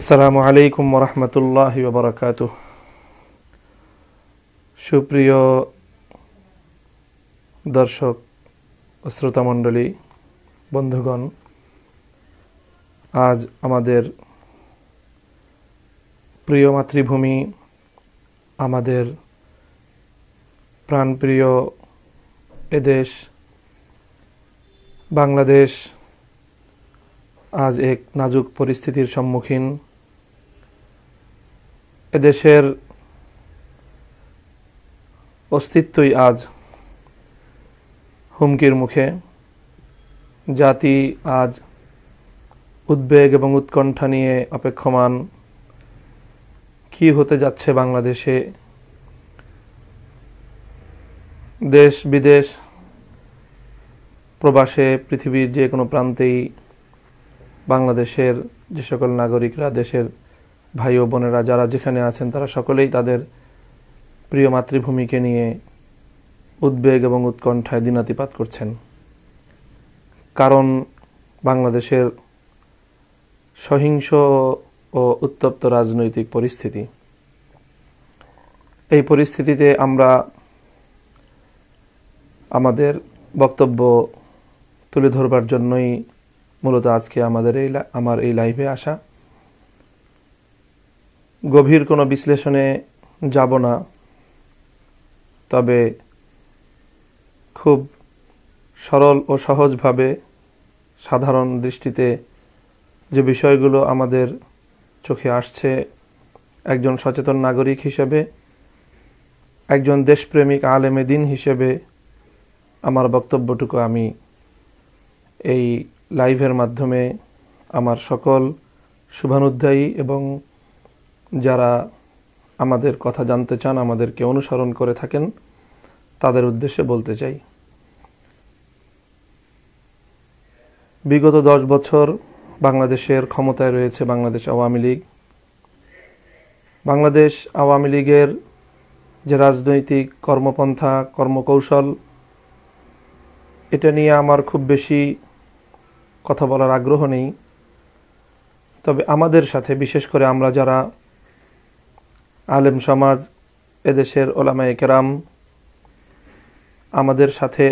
আসসালামু আলাইকুম রহমতুল্লাহ বারকাত সুপ্রিয় দর্শক শ্রোতামণ্ডলী বন্ধুগণ আজ আমাদের প্রিয় মাতৃভূমি আমাদের প্রাণপ্রিয় এদেশ বাংলাদেশ আজ এক নাজুক পরিস্থিতির সম্মুখীন এদেশের অস্তিত্বই আজ হুমকির মুখে জাতি আজ উদ্বেগ এবং উৎকণ্ঠা নিয়ে অপেক্ষমান কি হতে যাচ্ছে বাংলাদেশে দেশ বিদেশ প্রবাসে পৃথিবীর যে কোনো প্রান্তেই বাংলাদেশের যে সকল নাগরিকরা দেশের ভাই ও বোনেরা যারা যেখানে আছেন তারা সকলেই তাদের প্রিয় মাতৃভূমিকে নিয়ে উদ্বেগ এবং উৎকণ্ঠায় দিনাতিপাত করছেন কারণ বাংলাদেশের সহিংস ও উত্তপ্ত রাজনৈতিক পরিস্থিতি এই পরিস্থিতিতে আমরা আমাদের বক্তব্য তুলে ধরবার জন্যই মূলত আজকে আমাদের এই আমার এই লাইভে আসা গভীর কোনো বিশ্লেষণে যাব না তবে খুব সরল ও সহজভাবে সাধারণ দৃষ্টিতে যে বিষয়গুলো আমাদের চোখে আসছে একজন সচেতন নাগরিক হিসেবে একজন দেশপ্রেমিক আলেমে দিন হিসেবে আমার বক্তব্যটুকু আমি এই লাইভের মাধ্যমে আমার সকল শুভানুধ্যায়ী এবং যারা আমাদের কথা জানতে চান আমাদেরকে অনুসরণ করে থাকেন তাদের উদ্দেশ্যে বলতে চাই বিগত দশ বছর বাংলাদেশের ক্ষমতায় রয়েছে বাংলাদেশ আওয়ামী লীগ বাংলাদেশ আওয়ামী লীগের যে রাজনৈতিক কর্মপন্থা কর্মকৌশল এটা নিয়ে আমার খুব বেশি কথা বলার আগ্রহ নেই তবে আমাদের সাথে বিশেষ করে আমরা যারা আলেম সমাজ এদেশের ওলামায় কেরাম আমাদের সাথে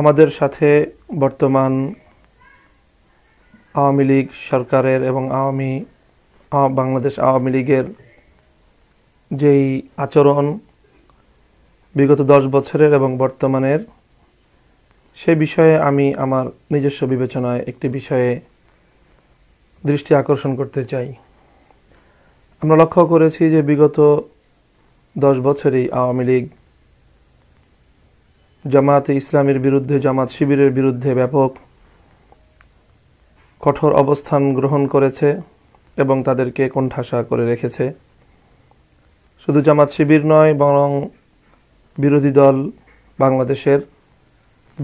আমাদের সাথে বর্তমান আওয়ামী লীগ সরকারের এবং আওয়ামী বাংলাদেশ আওয়ামী লীগের যেই আচরণ বিগত দশ বছরের এবং বর্তমানের সে বিষয়ে আমি আমার নিজস্ব বিবেচনায় একটি বিষয়ে দৃষ্টি আকর্ষণ করতে চাই আমরা লক্ষ্য করেছি যে বিগত দশ বছরেই আওয়ামী লীগ জামাতে ইসলামের বিরুদ্ধে জামাত শিবিরের বিরুদ্ধে ব্যাপক কঠোর অবস্থান গ্রহণ করেছে এবং তাদেরকে কোণঠাসা করে রেখেছে শুধু জামাত শিবির নয় বরং বিরোধী দল বাংলাদেশের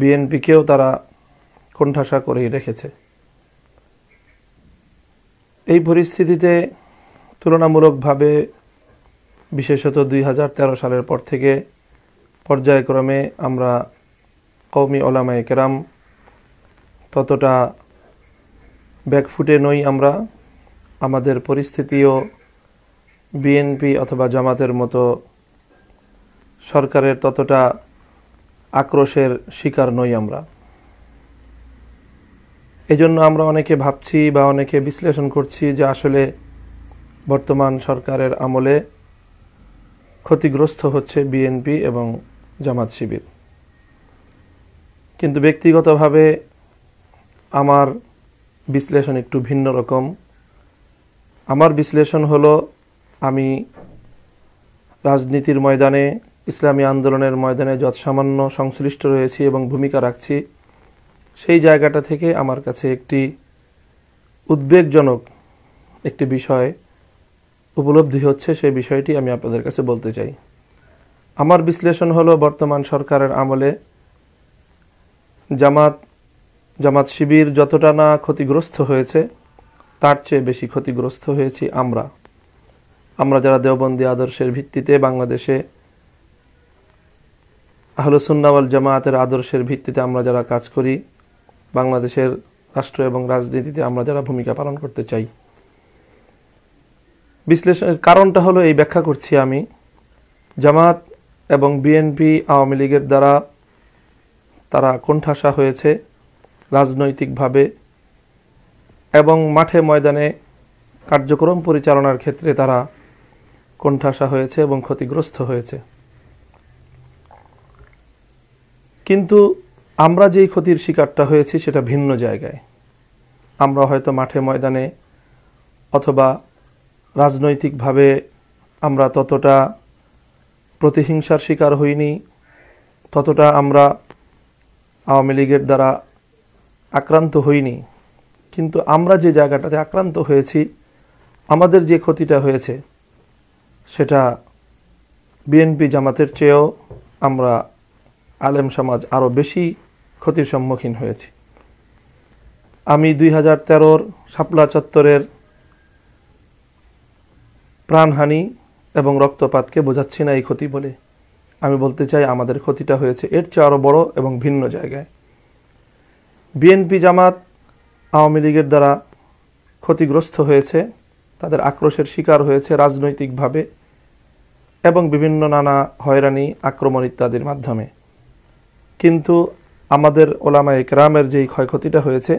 বিএনপিকেও তারা কোণঠাসা করেই রেখেছে এই পরিস্থিতিতে তুলনামূলকভাবে বিশেষত দুই সালের পর থেকে পর্যায়ক্রমে আমরা কৌমি ওলামা কেরাম ততটা ব্যাকফুটে নই আমরা আমাদের পরিস্থিতিও বিএনপি অথবা জামাতের মতো সরকারের ততটা আক্রোশের শিকার নই আমরা এজন্য আমরা অনেকে ভাবছি বা অনেকে বিশ্লেষণ করছি যে আসলে বর্তমান সরকারের আমলে ক্ষতিগ্রস্ত হচ্ছে বিএনপি এবং জামাত শিবির কিন্তু ব্যক্তিগতভাবে আমার বিশ্লেষণ একটু ভিন্ন রকম আমার বিশ্লেষণ হলো আমি রাজনীতির ময়দানে ইসলামী আন্দোলনের ময়দানে যৎসামান্য সংশ্লিষ্ট রয়েছি এবং ভূমিকা রাখছি সেই জায়গাটা থেকে আমার কাছে একটি উদ্বেগজনক একটি বিষয় উপলব্ধি হচ্ছে সেই বিষয়টি আমি আপনাদের কাছে বলতে চাই আমার বিশ্লেষণ হলো বর্তমান সরকারের আমলে জামাত জামাত শিবির যতটা না ক্ষতিগ্রস্ত হয়েছে তার চেয়ে বেশি ক্ষতিগ্রস্ত হয়েছি আমরা আমরা যারা দেওবন্দি আদর্শের ভিত্তিতে বাংলাদেশে আহলসুন্নাওয়াল জামায়াতের আদর্শের ভিত্তিতে আমরা যারা কাজ করি বাংলাদেশের রাষ্ট্র এবং রাজনীতিতে আমরা যারা ভূমিকা পালন করতে চাই বিশ্লেষণের কারণটা হলো এই ব্যাখ্যা করছি আমি জামাত এবং বিএনপি আওয়ামী লীগের দ্বারা তারা কোণঠাসা হয়েছে রাজনৈতিকভাবে এবং মাঠে ময়দানে কার্যক্রম পরিচালনার ক্ষেত্রে তারা কোণঠাসা হয়েছে এবং ক্ষতিগ্রস্ত হয়েছে কিন্তু আমরা যেই ক্ষতির শিকারটা হয়েছি সেটা ভিন্ন জায়গায় আমরা হয়তো মাঠে ময়দানে অথবা রাজনৈতিকভাবে আমরা ততটা প্রতিহিংসার শিকার হইনি ততটা আমরা আওয়ামী লীগের দ্বারা আক্রান্ত হইনি কিন্তু আমরা যে জায়গাটাতে আক্রান্ত হয়েছি আমাদের যে ক্ষতিটা হয়েছে সেটা বিএনপি জামাতের চেয়েও আমরা আলেম সমাজ আরও বেশি ক্ষতির সম্মুখীন হয়েছি আমি দুই হাজার তেরোর শাপলা চত্বরের প্রাণহানি এবং রক্তপাতকে বোঝাচ্ছি না এই ক্ষতি বলে আমি বলতে চাই আমাদের ক্ষতিটা হয়েছে এর চেয়ে আরও বড় এবং ভিন্ন জায়গায় বিএনপি জামাত আওয়ামী লীগের দ্বারা ক্ষতিগ্রস্ত হয়েছে তাদের আক্রোশের শিকার হয়েছে রাজনৈতিকভাবে এবং বিভিন্ন নানা হয়রানি আক্রমণ ইত্যাদির মাধ্যমে কিন্তু আমাদের ওলামা একরামের যেই ক্ষয়ক্ষতিটা হয়েছে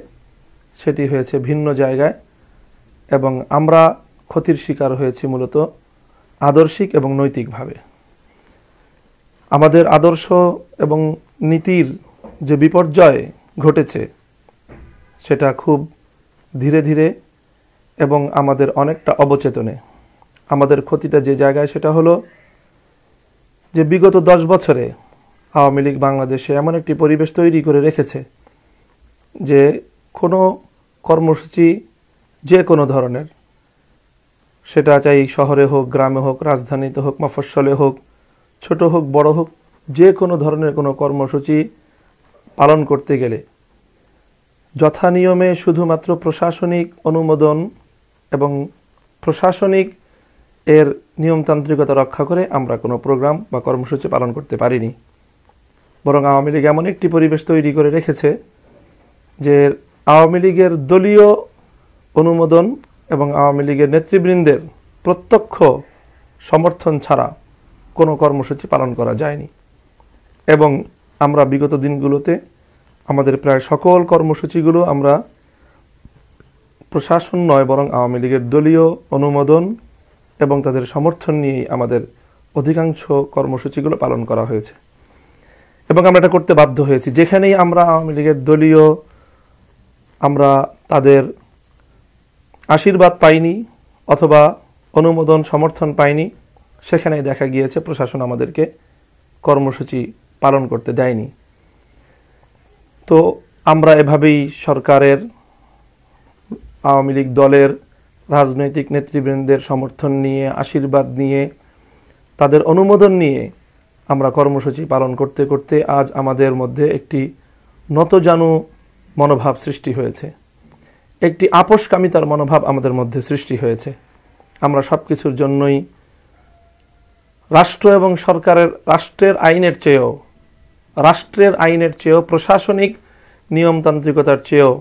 সেটি হয়েছে ভিন্ন জায়গায় এবং আমরা ক্ষতির শিকার হয়েছি মূলত আদর্শিক এবং নৈতিকভাবে আমাদের আদর্শ এবং নীতির যে বিপর্যয় ঘটেছে সেটা খুব ধীরে ধীরে এবং আমাদের অনেকটা অবচেতনে আমাদের ক্ষতিটা যে জায়গায় সেটা হলো যে বিগত দশ বছরে আওয়ামী লীগ বাংলাদেশে এমন একটি পরিবেশ তৈরি করে রেখেছে যে কোনো কর্মসূচি যে কোনো ধরনের সেটা চাই শহরে হোক গ্রামে হোক রাজধানীতে হোক মফস্বলে হোক ছোট হোক বড় হোক যে কোনো ধরনের কোনো কর্মসূচি পালন করতে গেলে যথানিয়মে শুধুমাত্র প্রশাসনিক অনুমোদন এবং প্রশাসনিক এর নিয়মতান্ত্রিকতা রক্ষা করে আমরা কোনো প্রোগ্রাম বা কর্মসূচি পালন করতে পারিনি বরং আওয়ামী লীগ এমন একটি পরিবেশ তৈরি করে রেখেছে যে আওয়ামী লীগের দলীয় অনুমোদন এবং আওয়ামী লীগের নেতৃবৃন্দের প্রত্যক্ষ সমর্থন ছাড়া কোনো কর্মসূচি পালন করা যায়নি এবং আমরা বিগত দিনগুলোতে আমাদের প্রায় সকল কর্মসূচিগুলো আমরা প্রশাসন নয় বরং আওয়ামী লীগের দলীয় অনুমোদন এবং তাদের সমর্থন নিয়েই আমাদের অধিকাংশ কর্মসূচিগুলো পালন করা হয়েছে এবং আমরা এটা করতে বাধ্য হয়েছি যেখানেই আমরা আওয়ামী লীগের দলীয় আমরা তাদের আশীর্বাদ পাইনি অথবা অনুমোদন সমর্থন পাইনি সেখানে দেখা গিয়েছে প্রশাসন আমাদেরকে কর্মসূচি পালন করতে দেয়নি তো আমরা এভাবেই সরকারের আওয়ামী লীগ দলের রাজনৈতিক নেতৃবৃন্দের সমর্থন নিয়ে আশীর্বাদ নিয়ে তাদের অনুমোদন নিয়ে আমরা কর্মসূচি পালন করতে করতে আজ আমাদের মধ্যে একটি নতজানু মনোভাব সৃষ্টি হয়েছে একটি আপোষকামিতার মনোভাব আমাদের মধ্যে সৃষ্টি হয়েছে আমরা সব কিছুর জন্যই রাষ্ট্র এবং সরকারের রাষ্ট্রের আইনের চেয়েও রাষ্ট্রের আইনের চেয়েও প্রশাসনিক নিয়মতান্ত্রিকতার চেয়েও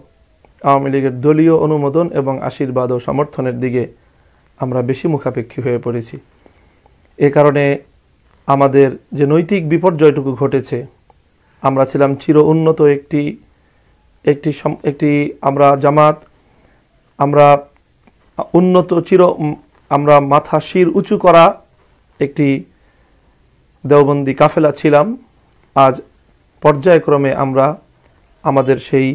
আওয়ামী লীগের দলীয় অনুমোদন এবং আশীর্বাদ ও সমর্থনের দিকে আমরা বেশি মুখাপেক্ষী হয়ে পড়েছি এ কারণে আমাদের যে নৈতিক বিপর্যয়টুকু ঘটেছে আমরা ছিলাম চির উন্নত একটি একটি একটি আমরা জামাত আমরা উন্নত চির আমরা মাথা শির উঁচু করা একটি দেওবন্দি কাফেলা ছিলাম আজ পর্যায়ক্রমে আমরা আমাদের সেই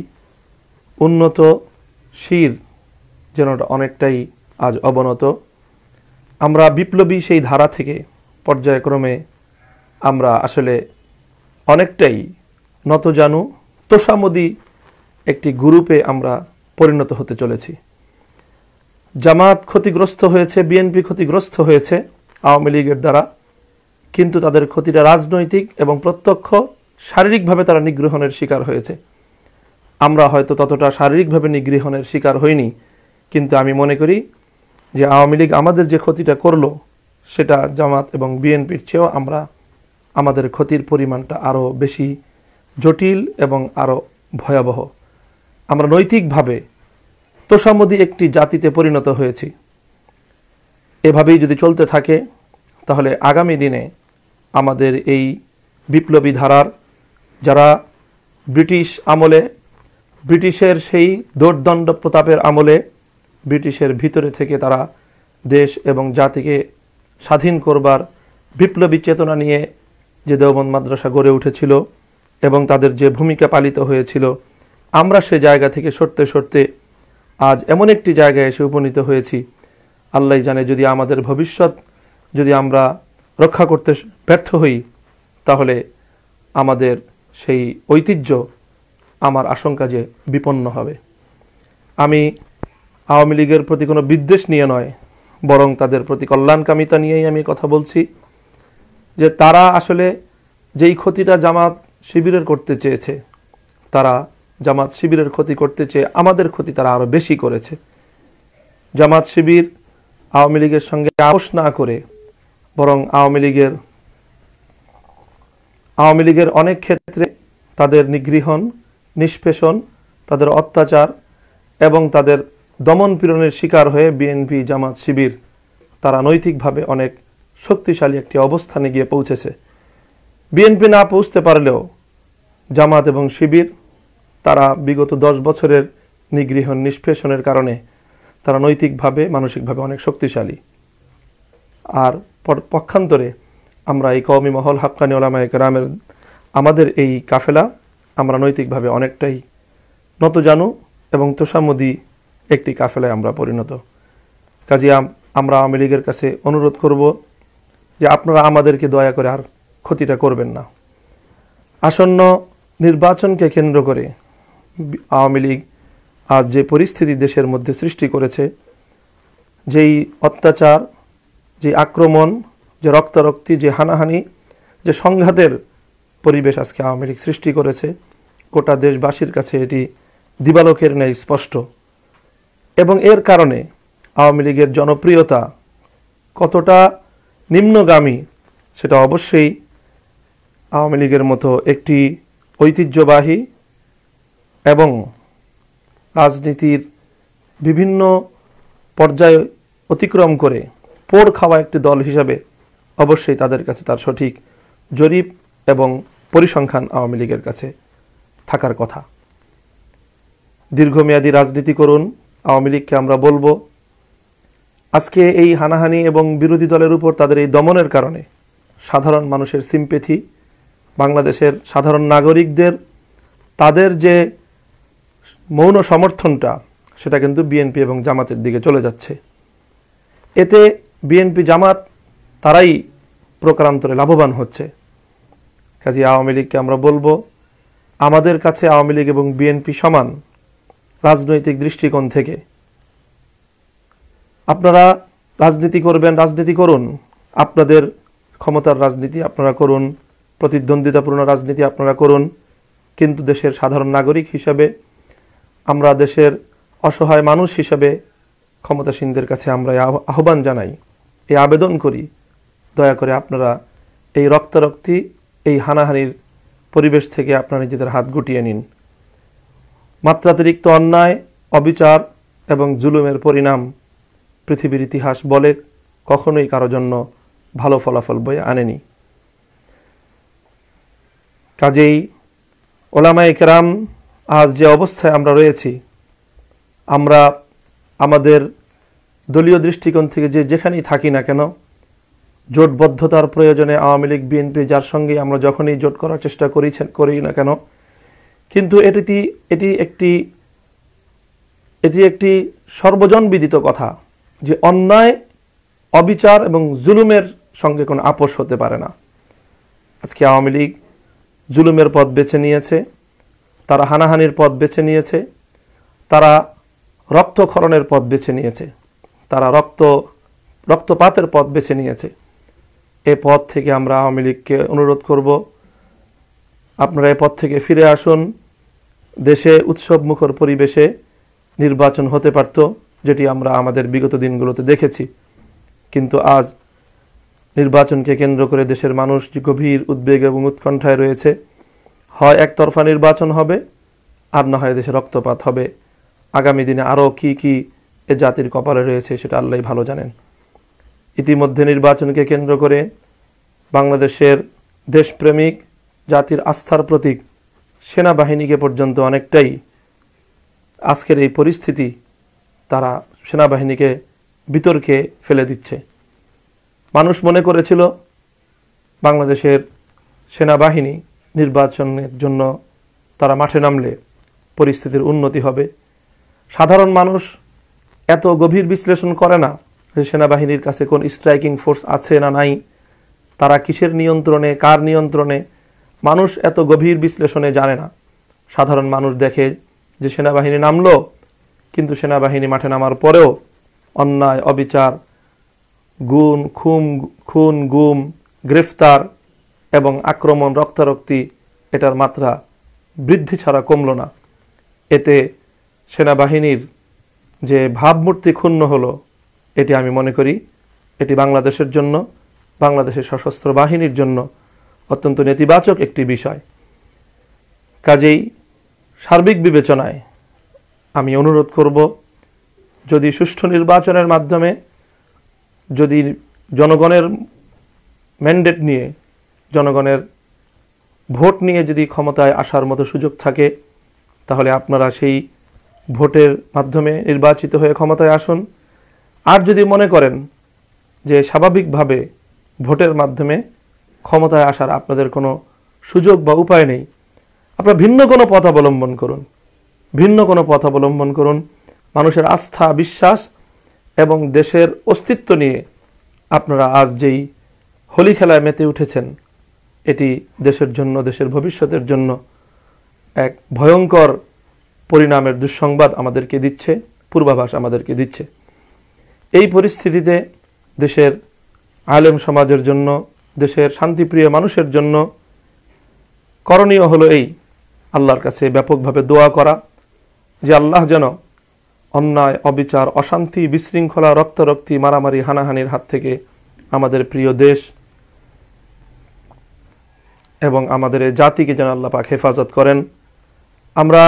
উন্নত শির যেন অনেকটাই আজ অবনত আমরা বিপ্লবী সেই ধারা থেকে পর্যায়ক্রমে আমরা আসলে অনেকটাই নত জানু তোষামদি একটি গ্রুপে আমরা পরিণত হতে চলেছি জামাত ক্ষতিগ্রস্ত হয়েছে বিএনপি ক্ষতিগ্রস্ত হয়েছে আওয়ামী লীগের দ্বারা কিন্তু তাদের ক্ষতিটা রাজনৈতিক এবং প্রত্যক্ষ শারীরিকভাবে তারা নিগ্রহণের শিকার হয়েছে আমরা হয়তো ততটা শারীরিকভাবে নিগৃহণের শিকার হইনি কিন্তু আমি মনে করি যে আওয়ামী লীগ আমাদের যে ক্ষতিটা করলো সেটা জামাত এবং বিএনপির চেয়েও আমরা আমাদের ক্ষতির পরিমাণটা আরও বেশি জটিল এবং আরও ভয়াবহ আমরা নৈতিকভাবে তোষামদি একটি জাতিতে পরিণত হয়েছি এভাবেই যদি চলতে থাকে তাহলে আগামী দিনে আমাদের এই বিপ্লবী ধারার যারা ব্রিটিশ আমলে ব্রিটিশের সেই দোর্দণ্ড প্রতাপের আমলে ব্রিটিশের ভিতরে থেকে তারা দেশ এবং জাতিকে স্বাধীন করবার বিপ্লবী চেতনা নিয়ে যে দেওবন্দ মাদ্রাসা গড়ে উঠেছিল এবং তাদের যে ভূমিকা পালিত হয়েছিল আমরা সে জায়গা থেকে সরতে সরতে আজ এমন একটি জায়গায় এসে উপনীত হয়েছি আল্লাহ জানে যদি আমাদের ভবিষ্যৎ যদি আমরা রক্ষা করতে ব্যর্থ হই তাহলে আমাদের সেই ঐতিহ্য আমার আশঙ্কা যে বিপন্ন হবে আমি আওয়ামী লীগের প্রতি কোনো বিদ্বেষ নিয়ে নয় বরং তাদের প্রতি কল্যাণকামিতা নিয়েই আমি কথা বলছি যে তারা আসলে যেই ক্ষতিটা জামাত শিবিরের করতে চেয়েছে তারা জামাত শিবিরের ক্ষতি করতে চেয়ে আমাদের ক্ষতি তারা আরও বেশি করেছে জামাত শিবির আওয়ামী লীগের সঙ্গে আপোষ না করে বরং আওয়ামী লীগের আওয়ামী লীগের অনেক ক্ষেত্রে তাদের নিগৃহণ নিষ্পেষণ তাদের অত্যাচার এবং তাদের দমন পীড়নের শিকার হয়ে বিএনপি জামাত শিবির তারা নৈতিকভাবে অনেক শক্তিশালী একটি অবস্থানে গিয়ে পৌঁছেছে বিএনপি না পৌঁছতে পারলেও জামাত এবং শিবির তারা বিগত দশ বছরের নিগৃহ নিষ্পেষণের কারণে তারা নৈতিকভাবে মানসিকভাবে অনেক শক্তিশালী আর পক্ষান্তরে আমরা এই কওমি মহল হাক্কানি ওলামা একরামের আমাদের এই কাফেলা আমরা নৈতিকভাবে অনেকটাই নত জানু এবং তোষামদি একটি কাফেলায় আমরা পরিণত কাজে আমরা আওয়ামী লীগের কাছে অনুরোধ করব যে আপনারা আমাদেরকে দয়া করে আর ক্ষতিটা করবেন না আসন্ন নির্বাচনকে কেন্দ্র করে আওয়ামী লীগ আজ যে পরিস্থিতি দেশের মধ্যে সৃষ্টি করেছে যেই অত্যাচার যে আক্রমণ যে রক্তারক্তি যে হানাহানি যে সংঘাতের পরিবেশ আজকে আওয়ামী লীগ সৃষ্টি করেছে গোটা দেশবাসীর কাছে এটি দিবালোকের ন্যায় স্পষ্ট এবং এর কারণে আওয়ামী লীগের জনপ্রিয়তা কতটা নিম্নগামী সেটা অবশ্যই আওয়ামী লীগের মতো একটি ঐতিহ্যবাহী এবং রাজনীতির বিভিন্ন পর্যায় অতিক্রম করে পোড় খাওয়া একটি দল হিসাবে অবশ্যই তাদের কাছে তার সঠিক জরিপ এবং পরিসংখ্যান আওয়ামী লীগের কাছে থাকার কথা দীর্ঘমেয়াদী রাজনীতি করুন আওয়ামী লীগকে আমরা বলবো আজকে এই হানাহানি এবং বিরোধী দলের উপর তাদের এই দমনের কারণে সাধারণ মানুষের সিম্পেথি বাংলাদেশের সাধারণ নাগরিকদের তাদের যে মৌন সমর্থনটা সেটা কিন্তু বিএনপি এবং জামাতের দিকে চলে যাচ্ছে এতে বিএনপি জামাত তারাই প্রকারান্তরে লাভবান হচ্ছে কাজী আওয়ামী লীগকে আমরা বলবো আমাদের কাছে আওয়ামী লীগ এবং বিএনপি সমান রাজনৈতিক দৃষ্টিকোণ থেকে আপনারা রাজনীতি করবেন রাজনীতি করুন আপনাদের ক্ষমতার রাজনীতি আপনারা করুন প্রতিদ্বন্দ্বিতাপূর্ণ রাজনীতি আপনারা করুন কিন্তু দেশের সাধারণ নাগরিক হিসাবে আমরা দেশের অসহায় মানুষ হিসাবে ক্ষমতাসীনদের কাছে আমরা আহ্বান জানাই এই আবেদন করি দয়া করে আপনারা এই রক্তারক্তি এই হানাহানির পরিবেশ থেকে আপনারা নিজেদের হাত গুটিয়ে নিন মাত্রাতিরিক্ত অন্যায় অবিচার এবং জুলুমের পরিণাম পৃথিবীর ইতিহাস বলে কখনোই কারো জন্য ভালো ফলাফল বয়ে আনেনি কাজেই ওলামায় কেরাম আজ যে অবস্থায় আমরা রয়েছি আমরা আমাদের দলীয় দৃষ্টিকোণ থেকে যে যেখানেই থাকি না কেন জোটবদ্ধতার প্রয়োজনে আওয়ামী লীগ বিএনপি যার সঙ্গে আমরা যখনই জোট করার চেষ্টা করেছেন করি না কেন কিন্তু এটি এটি একটি এটি একটি সর্বজনবিদিত কথা যে অন্যায় অবিচার এবং জুলুমের সঙ্গে কোনো আপোষ হতে পারে না আজকে আওয়ামী লীগ জুলুমের পথ বেছে নিয়েছে তারা হানাহানির পথ বেছে নিয়েছে তারা রক্তক্ষরণের পথ বেছে নিয়েছে তারা রক্ত রক্তপাতের পথ বেছে নিয়েছে এ পথ থেকে আমরা আওয়ামী লীগকে অনুরোধ করব আপনারা এ পথ থেকে ফিরে আসুন দেশে উৎসবমুখর পরিবেশে নির্বাচন হতে পারত যেটি আমরা আমাদের বিগত দিনগুলোতে দেখেছি কিন্তু আজ নির্বাচনকে কেন্দ্র করে দেশের মানুষ গভীর উদ্বেগ এবং উৎকণ্ঠায় রয়েছে হয় একতরফা নির্বাচন হবে আর না হয় দেশে রক্তপাত হবে আগামী দিনে আরও কি কি এ জাতির কপালে রয়েছে সেটা আল্লাহ ভালো জানেন ইতিমধ্যে নির্বাচনকে কেন্দ্র করে বাংলাদেশের দেশপ্রেমিক জাতির আস্থার প্রতীক সেনাবাহিনীকে পর্যন্ত অনেকটাই আজকের এই পরিস্থিতি তারা সেনাবাহিনীকে বিতর্কে ফেলে দিচ্ছে মানুষ মনে করেছিল বাংলাদেশের সেনাবাহিনী নির্বাচনের জন্য তারা মাঠে নামলে পরিস্থিতির উন্নতি হবে সাধারণ মানুষ এত গভীর বিশ্লেষণ করে না যে সেনাবাহিনীর কাছে কোন স্ট্রাইকিং ফোর্স আছে না নাই তারা কিসের নিয়ন্ত্রণে কার নিয়ন্ত্রণে মানুষ এত গভীর বিশ্লেষণে জানে না সাধারণ মানুষ দেখে যে সেনাবাহিনী নামল কিন্তু সেনাবাহিনী মাঠে নামার পরেও অন্যায় অবিচার গুণ খুম খুন গুম গ্রেফতার এবং আক্রমণ রক্তারক্তি এটার মাত্রা বৃদ্ধি ছাড়া কমল না এতে সেনাবাহিনীর যে ভাবমূর্তি ক্ষুণ্ণ হলো এটি আমি মনে করি এটি বাংলাদেশের জন্য বাংলাদেশের সশস্ত্র বাহিনীর জন্য অত্যন্ত নেতিবাচক একটি বিষয় কাজেই সার্বিক বিবেচনায় আমি অনুরোধ করব যদি সুষ্ঠু নির্বাচনের মাধ্যমে যদি জনগণের ম্যান্ডেট নিয়ে জনগণের ভোট নিয়ে যদি ক্ষমতায় আসার মতো সুযোগ থাকে তাহলে আপনারা সেই ভোটের মাধ্যমে নির্বাচিত হয়ে ক্ষমতায় আসুন আর যদি মনে করেন যে স্বাভাবিকভাবে ভোটের মাধ্যমে ক্ষমতায় আসার আপনাদের কোনো সুযোগ বা উপায় নেই আপনারা ভিন্ন কোনো পথ অবলম্বন করুন ভিন্ন কোনো পথ অবলম্বন করুন মানুষের আস্থা বিশ্বাস এবং দেশের অস্তিত্ব নিয়ে আপনারা আজ যেই হোলি খেলায় মেতে উঠেছেন এটি দেশের জন্য দেশের ভবিষ্যতের জন্য এক ভয়ঙ্কর পরিণামের দুঃসংবাদ আমাদেরকে দিচ্ছে পূর্বাভাস আমাদেরকে দিচ্ছে এই পরিস্থিতিতে দেশের আলেম সমাজের জন্য দেশের শান্তিপ্রিয় মানুষের জন্য করণীয় হলো এই আল্লাহর কাছে ব্যাপকভাবে দোয়া করা যে আল্লাহ যেন অন্যায় অবিচার অশান্তি বিশৃঙ্খলা রক্তরক্তি মারামারি হানাহানির হাত থেকে আমাদের প্রিয় দেশ এবং আমাদের জাতিকে যেন আল্লাহ পাক হেফাজত করেন আমরা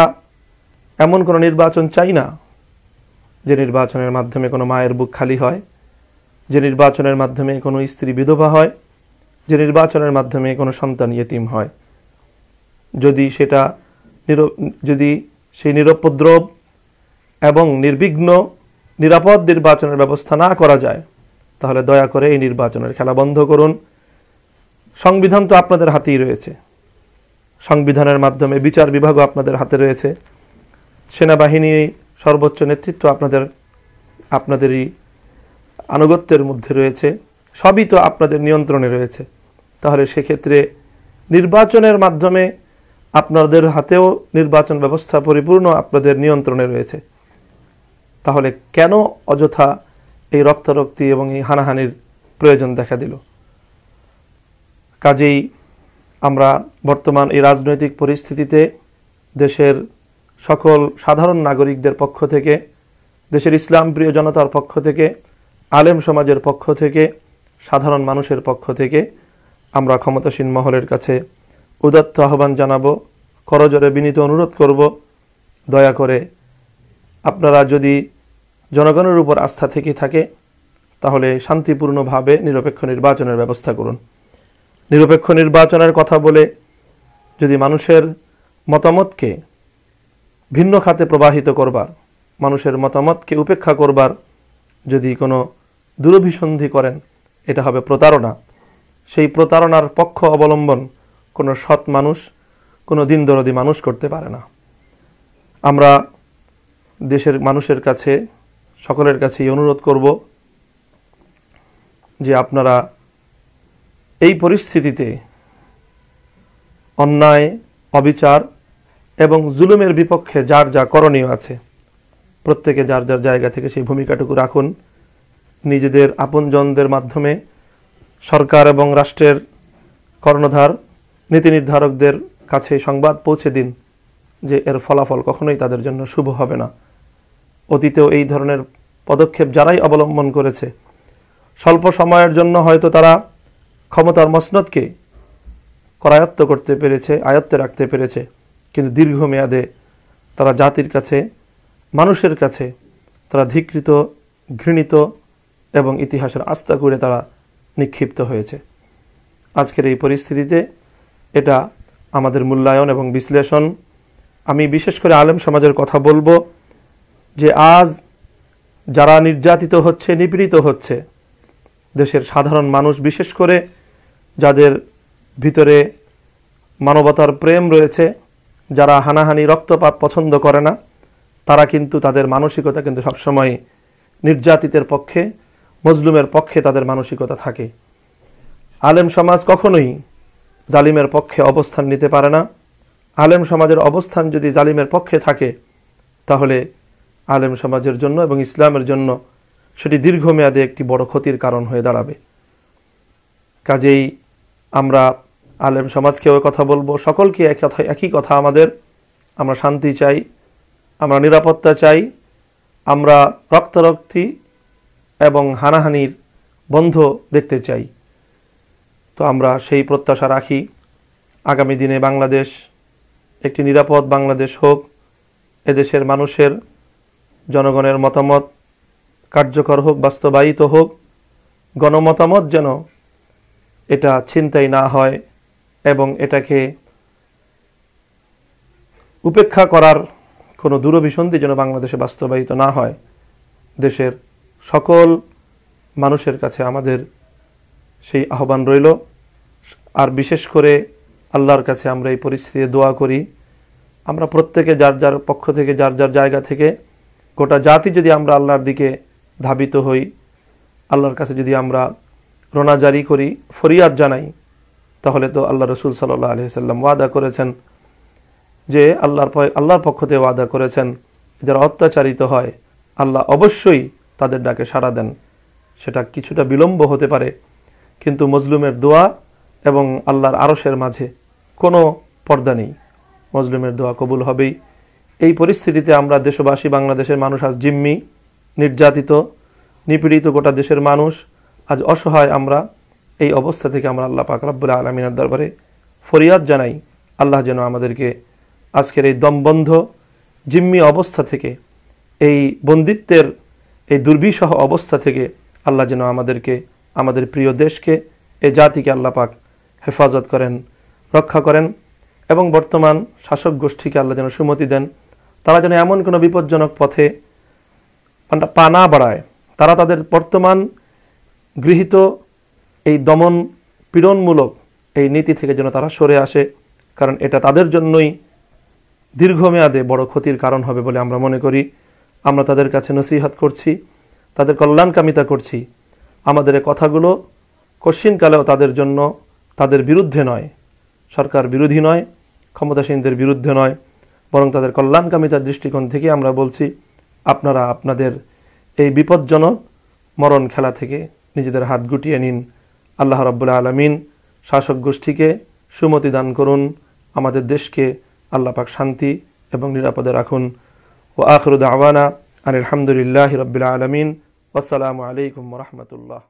এমন কোনো নির্বাচন চাই না যে নির্বাচনের মাধ্যমে কোনো মায়ের বুক খালি হয় যে নির্বাচনের মাধ্যমে কোনো স্ত্রী বিধবা হয় যে নির্বাচনের মাধ্যমে কোনো সন্তান ইয়েতিম হয় যদি সেটা যদি সেই নিরপদ্রব এবং নির্বিঘ্ন নিরাপদ নির্বাচনের ব্যবস্থা না করা যায় তাহলে দয়া করে এই নির্বাচনের খেলা বন্ধ করুন সংবিধান তো আপনাদের হাতেই রয়েছে সংবিধানের মাধ্যমে বিচার বিভাগও আপনাদের হাতে রয়েছে সেনাবাহিনী সর্বোচ্চ নেতৃত্ব আপনাদের আপনাদেরই আনুগত্যের মধ্যে রয়েছে সবই তো আপনাদের নিয়ন্ত্রণে রয়েছে তাহলে সেক্ষেত্রে নির্বাচনের মাধ্যমে আপনাদের হাতেও নির্বাচন ব্যবস্থা পরিপূর্ণ আপনাদের নিয়ন্ত্রণে রয়েছে তাহলে কেন অযথা এই রক্তারক্তি এবং এই হানাহানির প্রয়োজন দেখা দিল কাজেই আমরা বর্তমান এই রাজনৈতিক পরিস্থিতিতে দেশের সকল সাধারণ নাগরিকদের পক্ষ থেকে দেশের ইসলাম প্রিয় জনতার পক্ষ থেকে আলেম সমাজের পক্ষ থেকে সাধারণ মানুষের পক্ষ থেকে আমরা ক্ষমতাসীন মহলের কাছে উদাত্ত আহ্বান জানাব করজোরে বিনীত অনুরোধ করব দয়া করে আপনারা যদি জনগণের উপর আস্থা থেকে থাকে তাহলে শান্তিপূর্ণভাবে নিরপেক্ষ নির্বাচনের ব্যবস্থা করুন নিরপেক্ষ নির্বাচনের কথা বলে যদি মানুষের মতামতকে ভিন্ন খাতে প্রবাহিত করবার মানুষের মতামতকে উপেক্ষা করবার যদি কোনো দুরভিসন্ধি করেন এটা হবে প্রতারণা সেই প্রতারণার পক্ষ অবলম্বন কোনো সৎ মানুষ কোনো দিনদরদি মানুষ করতে পারে না আমরা দেশের মানুষের কাছে সকলের কাছেই অনুরোধ করব যে আপনারা এই পরিস্থিতিতে অন্যায় অবিচার এবং জুলুমের বিপক্ষে যার যা করণীয় আছে প্রত্যেকে যার যার জায়গা থেকে সেই ভূমিকাটুকু রাখুন নিজেদের আপনজনদের মাধ্যমে সরকার এবং রাষ্ট্রের কর্ণধার নীতি নির্ধারকদের কাছে সংবাদ পৌঁছে দিন যে এর ফলাফল কখনোই তাদের জন্য শুভ হবে না অতীতেও এই ধরনের পদক্ষেপ যারাই অবলম্বন করেছে স্বল্প সময়ের জন্য হয়তো তারা ক্ষমতার মসনদকে করায়ত্ত করতে পেরেছে আয়ত্তে রাখতে পেরেছে কিন্তু দীর্ঘমেয়াদে তারা জাতির কাছে মানুষের কাছে তারা ধিকৃত ঘৃণিত এবং ইতিহাসের আস্থা করে তারা নিক্ষিপ্ত হয়েছে আজকের এই পরিস্থিতিতে এটা আমাদের মূল্যায়ন এবং বিশ্লেষণ আমি বিশেষ করে আলেম সমাজের কথা বলবো যে আজ যারা নির্যাতিত হচ্ছে নিপীড়িত হচ্ছে দেশের সাধারণ মানুষ বিশেষ করে যাদের ভিতরে মানবতার প্রেম রয়েছে যারা হানাহানি রক্তপাত পছন্দ করে না তারা কিন্তু তাদের মানসিকতা কিন্তু সবসময় নির্যাতিতের পক্ষে মজলুমের পক্ষে তাদের মানসিকতা থাকে আলেম সমাজ কখনোই জালিমের পক্ষে অবস্থান নিতে পারে না আলেম সমাজের অবস্থান যদি জালিমের পক্ষে থাকে তাহলে আলেম সমাজের জন্য এবং ইসলামের জন্য সেটি দীর্ঘমেয়াদে একটি বড় ক্ষতির কারণ হয়ে দাঁড়াবে কাজেই আমরা আলেম সমাজকেও কথা বলবো সকলকে এক কথা একই কথা আমাদের আমরা শান্তি চাই আমরা নিরাপত্তা চাই আমরা রক্তরক্তি এবং হানাহানির বন্ধ দেখতে চাই তো আমরা সেই প্রত্যাশা রাখি আগামী দিনে বাংলাদেশ একটি নিরাপদ বাংলাদেশ হোক এদেশের মানুষের জনগণের মতামত কার্যকর হোক বাস্তবায়িত হোক গণমতামত যেন এটা ছিনতাই না হয় এবং এটাকে উপেক্ষা করার কোনো দূরভিসন্ধি যেন বাংলাদেশে বাস্তবায়িত না হয় দেশের সকল মানুষের কাছে আমাদের সেই আহ্বান রইল আর বিশেষ করে আল্লাহর কাছে আমরা এই পরিস্থিতি দোয়া করি আমরা প্রত্যেকে যার যার পক্ষ থেকে যার যার জায়গা থেকে গোটা জাতি যদি আমরা আল্লাহর দিকে ধাবিত হই আল্লাহর কাছে যদি আমরা রোনা জারি করি ফরিয়াদ জানাই তাহলে তো আল্লাহ রসুল সাল্লাহ আলি সাল্লাম ওয়াদা করেছেন যে আল্লাহর আল্লাহর পক্ষ থেকে ওয়াদা করেছেন যারা অত্যাচারিত হয় আল্লাহ অবশ্যই তাদের ডাকে সাড়া দেন সেটা কিছুটা বিলম্ব হতে পারে কিন্তু মজলুমের দোয়া এবং আল্লাহর আরসের মাঝে কোনো পর্দা নেই মজলুমের দোয়া কবুল হবেই এই পরিস্থিতিতে আমরা দেশবাসী বাংলাদেশের মানুষ আজ জিম্মি নির্যাতিত নিপীড়িত গোটা দেশের মানুষ আজ অসহায় আমরা এই অবস্থা থেকে আমরা আল্লাহ পাক রব্বুল আলমিনার দরবারে ফরিয়াদ জানাই আল্লাহ যেন আমাদেরকে আজকের এই দমবন্ধ জিম্মি অবস্থা থেকে এই বন্দিত্বের এই দুর্বিষহ অবস্থা থেকে আল্লাহ যেন আমাদেরকে আমাদের প্রিয় দেশকে এ জাতিকে আল্লাহ পাক হেফাজত করেন রক্ষা করেন এবং বর্তমান শাসক গোষ্ঠীকে আল্লাহ যেন সুমতি দেন তারা যেন এমন কোনো বিপজ্জনক পথে পা না বাড়ায় তারা তাদের বর্তমান গৃহীত এই দমন পীড়নমূলক এই নীতি থেকে যেন তারা সরে আসে কারণ এটা তাদের জন্যই দীর্ঘমেয়াদে বড় ক্ষতির কারণ হবে বলে আমরা মনে করি আমরা তাদের কাছে নসিহাত করছি তাদের কল্যাণকামিতা করছি আমাদের কথাগুলো কশিনকালেও তাদের জন্য তাদের বিরুদ্ধে নয় সরকার বিরোধী নয় ক্ষমতাসীনদের বিরুদ্ধে নয় বরং তাদের কল্যাণকামিতার দৃষ্টিকোণ থেকে আমরা বলছি আপনারা আপনাদের এই বিপজ্জনক মরণ খেলা থেকে নিজেদের হাত গুটিয়ে নিন আল্লাহ রব্বুল্লা আলমিন শাসক গোষ্ঠীকে সুমতি দান করুন আমাদের দেশকে পাক শান্তি এবং নিরাপদে রাখুন ও আখরুদ আওয়ানা আনিল আলহামদুলিল্লাহ রবিল্লা আলমিন আসসালামু আলাইকুম রহমতুল্লাহ